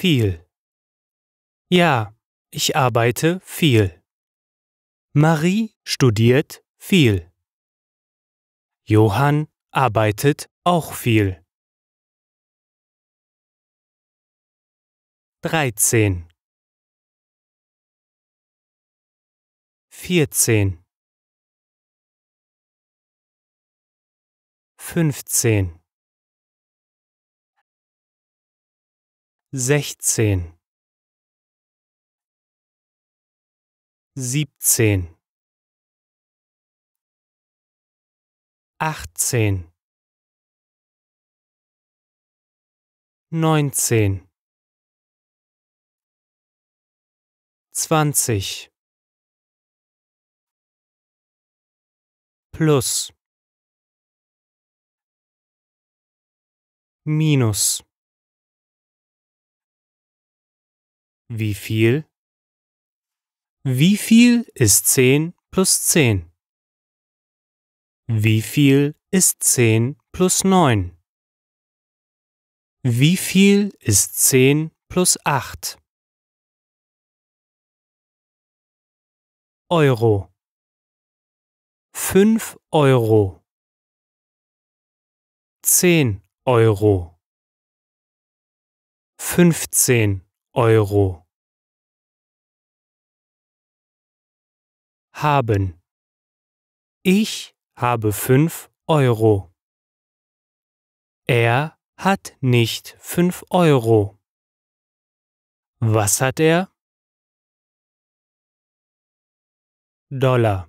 viel. Ja, ich arbeite viel. Marie studiert viel. Johann arbeitet auch viel. 13 14 15 sechzehn, siebzehn, achtzehn, neunzehn, zwanzig plus minus Wie viel? Wie viel ist zehn plus zehn? Wie viel ist zehn plus neun? Wie viel ist zehn plus acht? Euro fünf Euro zehn Euro fünfzehn Euro haben. Ich habe fünf Euro. Er hat nicht fünf Euro. Was hat er? Dollar.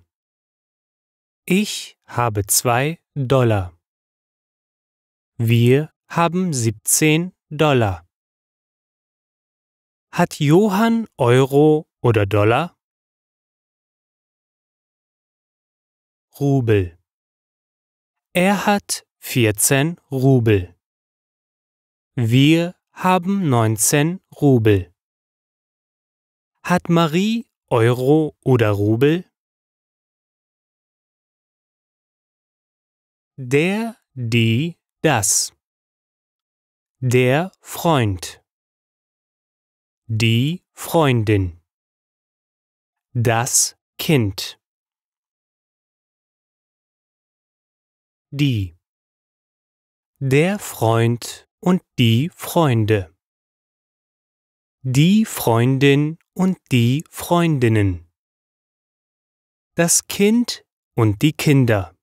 Ich habe zwei Dollar. Wir haben 17 Dollar. Hat Johann Euro oder Dollar? Rubel. Er hat 14 Rubel. Wir haben 19 Rubel. Hat Marie Euro oder Rubel? Der, die, das. Der Freund. Die Freundin. Das Kind. die. Der Freund und die Freunde. Die Freundin und die Freundinnen. Das Kind und die Kinder.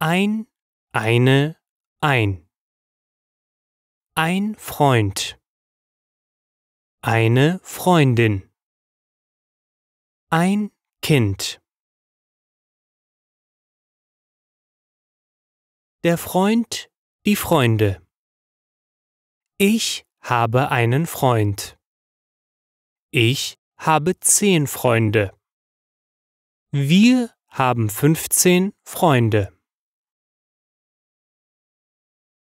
Ein, eine, ein. Ein Freund. Eine Freundin. Ein Kind. der Freund, die Freunde. Ich habe einen Freund. Ich habe zehn Freunde. Wir haben fünfzehn Freunde.